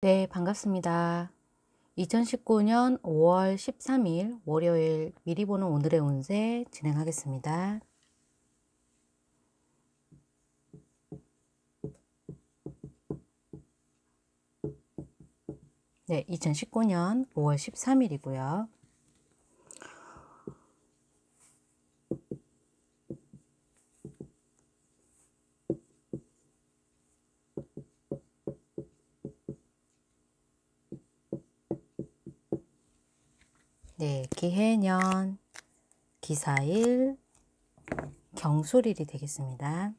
네, 반갑습니다. 2019년 5월 13일 월요일 미리 보는 오늘의 운세 진행하겠습니다. 네, 2019년 5월 13일이고요. 네, 기해년, 기사일, 경솔일이 되겠습니다.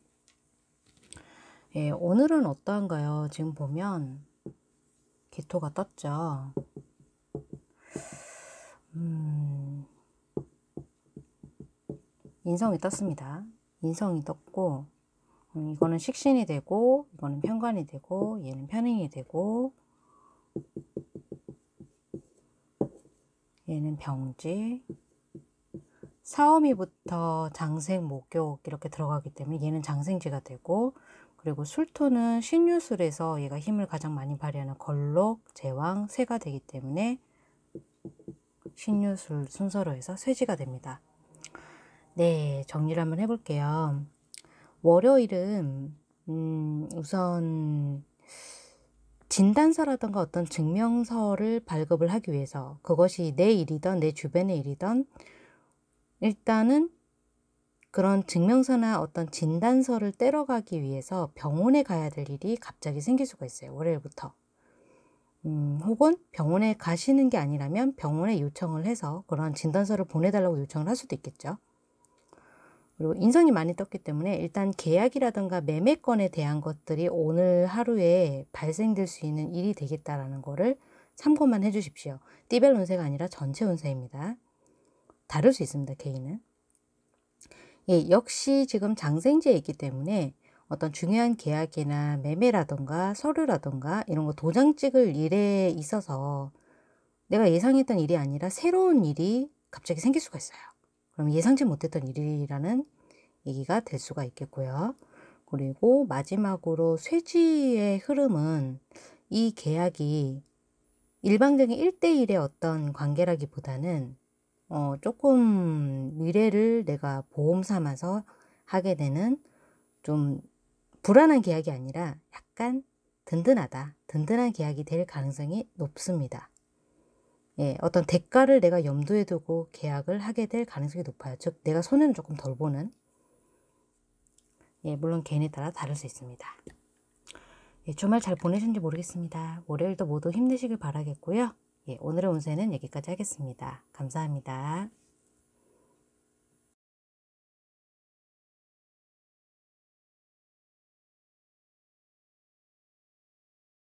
예, 오늘은 어떠한가요? 지금 보면 기토가 떴죠. 음, 인성이 떴습니다. 인성이 떴고 음, 이거는 식신이 되고 이거는 편관이 되고 얘는 편인이 되고 얘는 병지, 사오미부터 장생, 목욕 이렇게 들어가기 때문에 얘는 장생지가 되고 그리고 술토는 신유술에서 얘가 힘을 가장 많이 발휘하는 걸록, 제왕, 세가 되기 때문에 신유술 순서로 해서 쇠지가 됩니다. 네, 정리를 한번 해볼게요. 월요일은 음, 우선 진단서라든가 어떤 증명서를 발급을 하기 위해서 그것이 내 일이든 내 주변의 일이든 일단은 그런 증명서나 어떤 진단서를 떼러가기 위해서 병원에 가야 될 일이 갑자기 생길 수가 있어요. 월요일부터. 음, 혹은 병원에 가시는 게 아니라면 병원에 요청을 해서 그런 진단서를 보내달라고 요청을 할 수도 있겠죠. 그리고 인성이 많이 떴기 때문에 일단 계약이라든가 매매권에 대한 것들이 오늘 하루에 발생될 수 있는 일이 되겠다라는 거를 참고만 해주십시오. 띠별 운세가 아니라 전체 운세입니다. 다를 수 있습니다. 개인은. 예, 역시 지금 장생제에 있기 때문에 어떤 중요한 계약이나 매매라든가서류라든가 이런 거 도장 찍을 일에 있어서 내가 예상했던 일이 아니라 새로운 일이 갑자기 생길 수가 있어요. 그럼 예상치 못했던 일이라는 얘기가 될 수가 있겠고요. 그리고 마지막으로 쇠지의 흐름은 이 계약이 일방적인 일대일의 어떤 관계라기보다는 어, 조금 미래를 내가 보험 삼아서 하게 되는 좀 불안한 계약이 아니라 약간 든든하다, 든든한 계약이 될 가능성이 높습니다. 예, 어떤 대가를 내가 염두에 두고 계약을 하게 될 가능성이 높아요. 즉, 내가 손은 조금 덜 보는. 예, 물론 개인에 따라 다를 수 있습니다. 예, 주말 잘 보내셨는지 모르겠습니다. 월요일도 모두 힘내시길 바라겠고요. 예, 오늘의 운세는 여기까지 하겠습니다. 감사합니다.